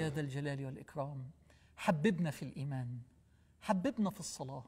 يا ذا الجلال والإكرام حببنا في الإيمان حببنا في الصلاة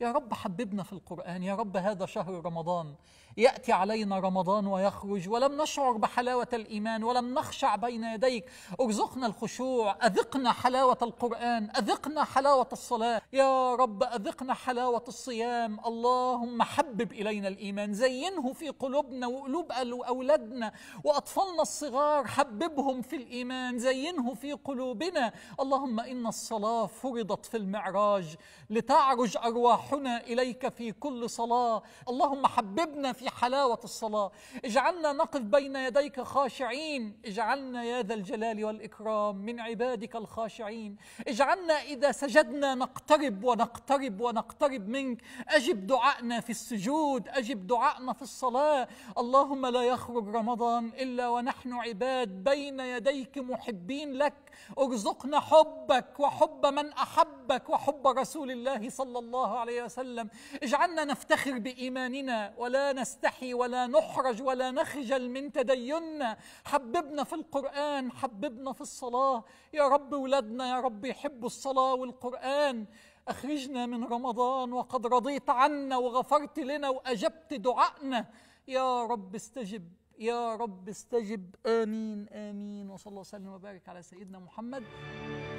يا رب حببنا في القرآن يا رب هذا شهر رمضان يأتي علينا رمضان ويخرج ولم نشعر بحلاوة الإيمان ولم نخشع بين يديك ارزقنا الخشوع أذقنا حلاوة القرآن أذقنا حلاوة الصلاة يا رب أذقنا حلاوة الصيام اللهم حبب إلينا الإيمان زينه في قلوبنا وقلوب أولادنا وأطفالنا الصغار حببهم في الإيمان زينه في قلوبنا اللهم إن الصلاة فرضت في المعراج لتعرج أرواح روحنا إليك في كل صلاة اللهم حببنا في حلاوة الصلاة اجعلنا نقف بين يديك خاشعين اجعلنا يا ذا الجلال والإكرام من عبادك الخاشعين اجعلنا إذا سجدنا نقترب ونقترب ونقترب منك أجب دعائنا في السجود أجب دعائنا في الصلاة اللهم لا يخرج رمضان إلا ونحن عباد بين يديك محبين لك ارزقنا حبك وحب من أحبك وحب رسول الله صلى الله عليه عليه وسلم اجعلنا نفتخر بإيماننا ولا نستحي ولا نحرج ولا نخجل من تديننا حببنا في القرآن حببنا في الصلاة يا رب ولدنا يا رب يحبوا الصلاة والقرآن أخرجنا من رمضان وقد رضيت عنا وغفرت لنا وأجبت دعائنا يا رب استجب يا رب استجب آمين آمين وصلى الله وسلم وبارك على سيدنا محمد